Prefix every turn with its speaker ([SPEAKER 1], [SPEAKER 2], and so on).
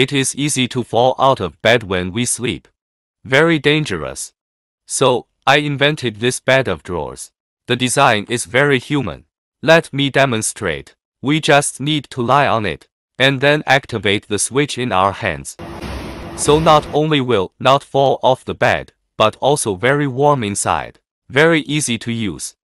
[SPEAKER 1] It is easy to fall out of bed when we sleep. Very dangerous. So, I invented this bed of drawers. The design is very human. Let me demonstrate. We just need to lie on it, and then activate the switch in our hands. So not only will not fall off the bed, but also very warm inside. Very easy to use.